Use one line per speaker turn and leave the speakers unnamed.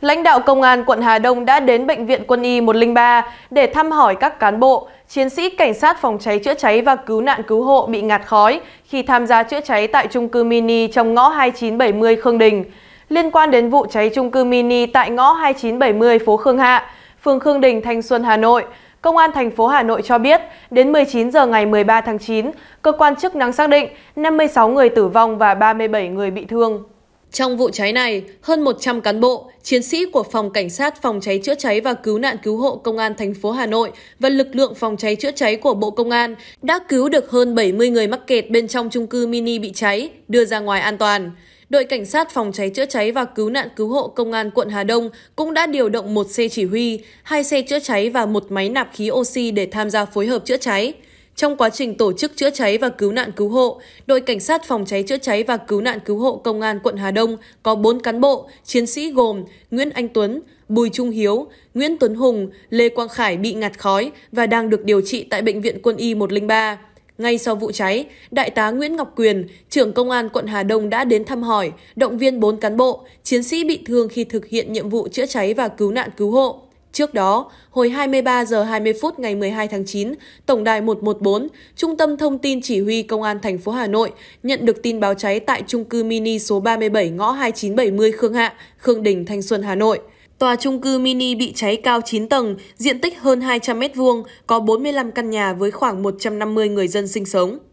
lãnh đạo Công an quận Hà Đông đã đến Bệnh viện Quân y 103 để thăm hỏi các cán bộ, chiến sĩ cảnh sát phòng cháy chữa cháy và cứu nạn cứu hộ bị ngạt khói khi tham gia chữa cháy tại trung cư mini trong ngõ 2970 Khương Đình. Liên quan đến vụ cháy trung cư mini tại ngõ 2970 phố Khương Hạ, phường Khương Đình, Thanh Xuân, Hà Nội, Công an thành phố Hà Nội cho biết, đến 19 giờ ngày 13 tháng 9, cơ quan chức năng xác định 56 người tử vong và 37 người bị thương. Trong vụ cháy này, hơn 100 cán bộ, chiến sĩ của phòng cảnh sát phòng cháy chữa cháy và cứu nạn cứu hộ công an thành phố Hà Nội và lực lượng phòng cháy chữa cháy của Bộ Công an đã cứu được hơn 70 người mắc kẹt bên trong chung cư mini bị cháy, đưa ra ngoài an toàn. Đội cảnh sát phòng cháy chữa cháy và cứu nạn cứu hộ công an quận Hà Đông cũng đã điều động một xe chỉ huy, hai xe chữa cháy và một máy nạp khí oxy để tham gia phối hợp chữa cháy. Trong quá trình tổ chức chữa cháy và cứu nạn cứu hộ, đội cảnh sát phòng cháy chữa cháy và cứu nạn cứu hộ công an quận Hà Đông có 4 cán bộ, chiến sĩ gồm Nguyễn Anh Tuấn, Bùi Trung Hiếu, Nguyễn Tuấn Hùng, Lê Quang Khải bị ngạt khói và đang được điều trị tại bệnh viện Quân y 103. Ngay sau vụ cháy, Đại tá Nguyễn Ngọc Quyền, trưởng công an quận Hà Đông đã đến thăm hỏi, động viên 4 cán bộ, chiến sĩ bị thương khi thực hiện nhiệm vụ chữa cháy và cứu nạn cứu hộ. Trước đó, hồi 23 giờ 20 phút ngày 12 tháng 9, Tổng đài 114, Trung tâm Thông tin Chỉ huy Công an thành phố Hà Nội nhận được tin báo cháy tại trung cư mini số 37 ngõ 2970 Khương Hạ, Khương Đình, Thanh Xuân, Hà Nội. Tòa trung cư mini bị cháy cao 9 tầng, diện tích hơn 200 m2, có 45 căn nhà với khoảng 150 người dân sinh sống.